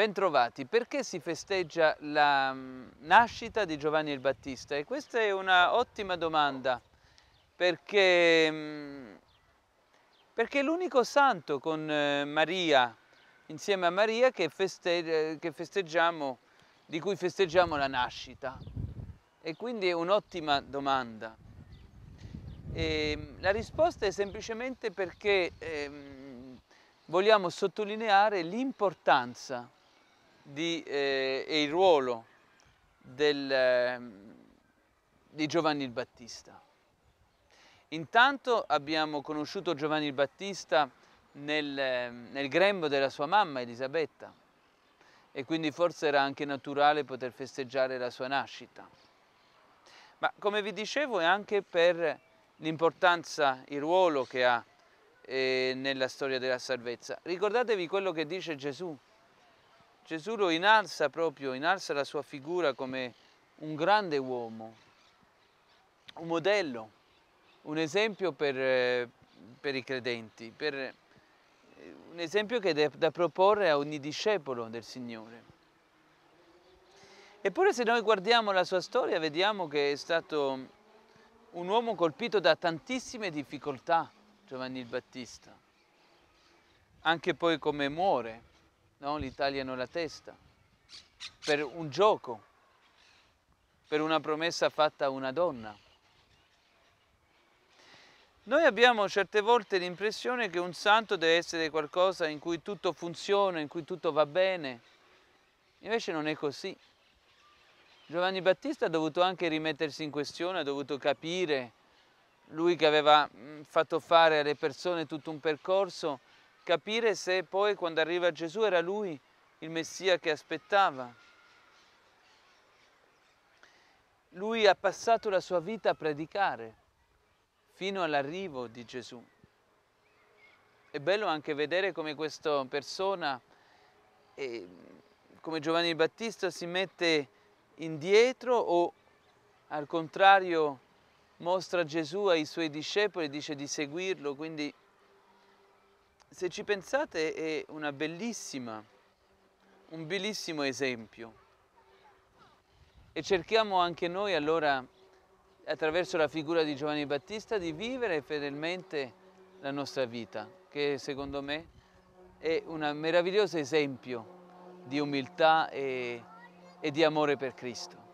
Bentrovati, perché si festeggia la mm, nascita di Giovanni il Battista? E questa è un'ottima domanda, perché, mm, perché è l'unico santo con eh, Maria, insieme a Maria, che, feste, che festeggiamo, di cui festeggiamo la nascita. E quindi è un'ottima domanda. E ehm, la risposta è semplicemente perché eh, vogliamo sottolineare l'importanza di, eh, e il ruolo del, eh, di Giovanni il Battista. Intanto abbiamo conosciuto Giovanni il Battista nel, ehm, nel grembo della sua mamma Elisabetta e quindi forse era anche naturale poter festeggiare la sua nascita. Ma come vi dicevo è anche per l'importanza, il ruolo che ha eh, nella storia della salvezza. Ricordatevi quello che dice Gesù Gesù lo innalza proprio, innalza la sua figura come un grande uomo, un modello, un esempio per, eh, per i credenti, per, eh, un esempio che è da proporre a ogni discepolo del Signore. Eppure se noi guardiamo la sua storia vediamo che è stato un uomo colpito da tantissime difficoltà, Giovanni il Battista, anche poi come muore no? gli tagliano la testa per un gioco, per una promessa fatta a una donna. Noi abbiamo certe volte l'impressione che un santo deve essere qualcosa in cui tutto funziona, in cui tutto va bene. Invece non è così. Giovanni Battista ha dovuto anche rimettersi in questione, ha dovuto capire, lui che aveva fatto fare alle persone tutto un percorso, capire se poi quando arriva Gesù era lui il Messia che aspettava. Lui ha passato la sua vita a predicare fino all'arrivo di Gesù. È bello anche vedere come questa persona, eh, come Giovanni il Battista, si mette indietro o al contrario mostra Gesù ai suoi discepoli, e dice di seguirlo, quindi se ci pensate è una bellissima, un bellissimo esempio. E cerchiamo anche noi allora, attraverso la figura di Giovanni Battista, di vivere fedelmente la nostra vita, che secondo me è un meraviglioso esempio di umiltà e, e di amore per Cristo.